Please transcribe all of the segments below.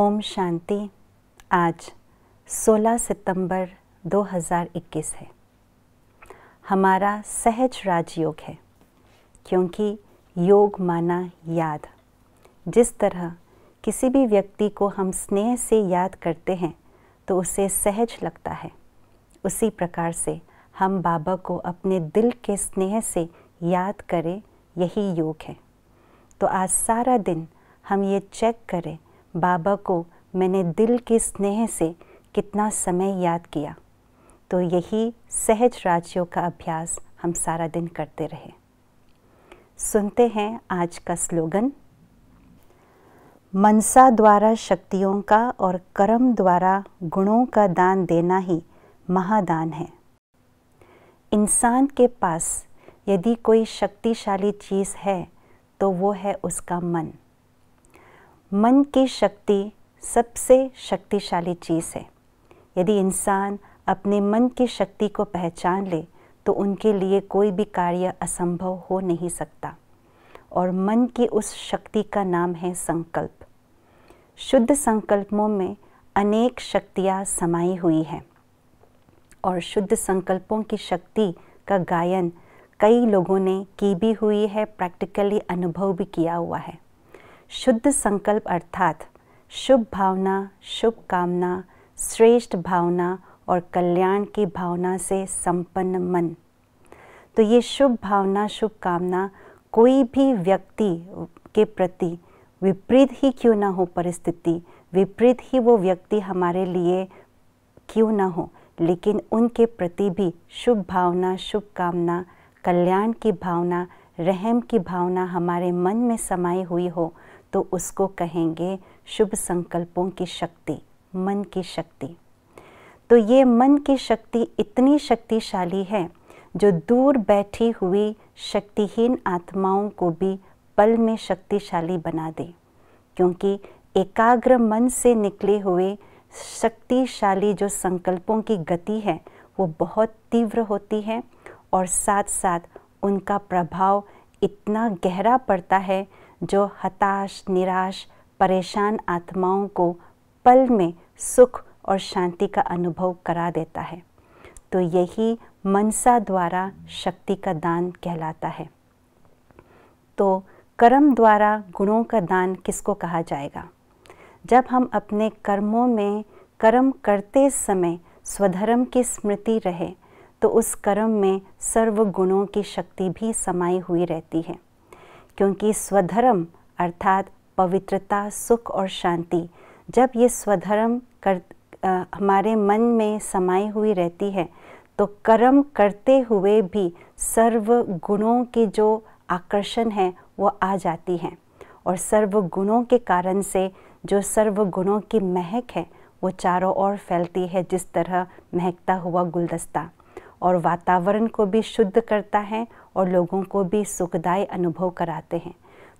ओम शांति आज 16 सितंबर 2021 है हमारा सहज राजयोग है क्योंकि योग माना याद जिस तरह किसी भी व्यक्ति को हम स्नेह से याद करते हैं तो उसे सहज लगता है उसी प्रकार से हम बाबा को अपने दिल के स्नेह से याद करें यही योग है तो आज सारा दिन हम ये चेक करें बाबा को मैंने दिल के स्नेह से कितना समय याद किया तो यही सहज राज्यों का अभ्यास हम सारा दिन करते रहे सुनते हैं आज का स्लोगन मनसा द्वारा शक्तियों का और कर्म द्वारा गुणों का दान देना ही महादान है इंसान के पास यदि कोई शक्तिशाली चीज़ है तो वो है उसका मन मन की शक्ति सबसे शक्तिशाली चीज़ है यदि इंसान अपने मन की शक्ति को पहचान ले तो उनके लिए कोई भी कार्य असंभव हो नहीं सकता और मन की उस शक्ति का नाम है संकल्प शुद्ध संकल्पों में अनेक शक्तियाँ समाई हुई हैं और शुद्ध संकल्पों की शक्ति का गायन कई लोगों ने की भी हुई है प्रैक्टिकली अनुभव भी किया हुआ है शुद्ध संकल्प अर्थात शुभ भावना शुभ कामना श्रेष्ठ भावना और कल्याण की भावना से संपन्न मन तो ये शुभ भावना शुभ कामना कोई भी व्यक्ति के प्रति विपरीत ही क्यों ना हो परिस्थिति विपरीत ही वो व्यक्ति हमारे लिए क्यों ना हो लेकिन उनके प्रति भी शुभ भावना शुभ कामना कल्याण की भावना रहम की भावना हमारे मन में समाई हुई हो तो उसको कहेंगे शुभ संकल्पों की शक्ति मन की शक्ति तो ये मन की शक्ति इतनी शक्तिशाली है जो दूर बैठी हुई शक्तिहीन आत्माओं को भी पल में शक्तिशाली बना दे क्योंकि एकाग्र मन से निकले हुए शक्तिशाली जो संकल्पों की गति है वो बहुत तीव्र होती है और साथ साथ उनका प्रभाव इतना गहरा पड़ता है जो हताश निराश परेशान आत्माओं को पल में सुख और शांति का अनुभव करा देता है तो यही मनसा द्वारा शक्ति का दान कहलाता है तो कर्म द्वारा गुणों का दान किसको कहा जाएगा जब हम अपने कर्मों में कर्म करते समय स्वधर्म की स्मृति रहे तो उस कर्म में सर्व गुणों की शक्ति भी समाई हुई रहती है क्योंकि स्वधर्म अर्थात पवित्रता सुख और शांति जब ये स्वधर्म कर आ, हमारे मन में समाई हुई रहती है तो कर्म करते हुए भी सर्व गुणों की जो आकर्षण है वो आ जाती है और सर्व गुणों के कारण से जो सर्व गुणों की महक है वो चारों ओर फैलती है जिस तरह महकता हुआ गुलदस्ता और वातावरण को भी शुद्ध करता है और लोगों को भी सुखदायी अनुभव कराते हैं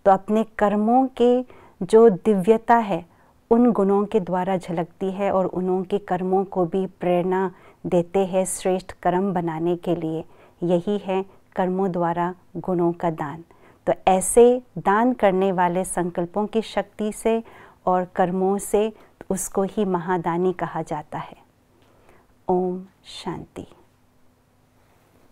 तो अपने कर्मों के जो दिव्यता है उन गुणों के द्वारा झलकती है और उनों के कर्मों को भी प्रेरणा देते हैं श्रेष्ठ कर्म बनाने के लिए यही है कर्मों द्वारा गुणों का दान तो ऐसे दान करने वाले संकल्पों की शक्ति से और कर्मों से उसको ही महादानी कहा जाता है ओम शांति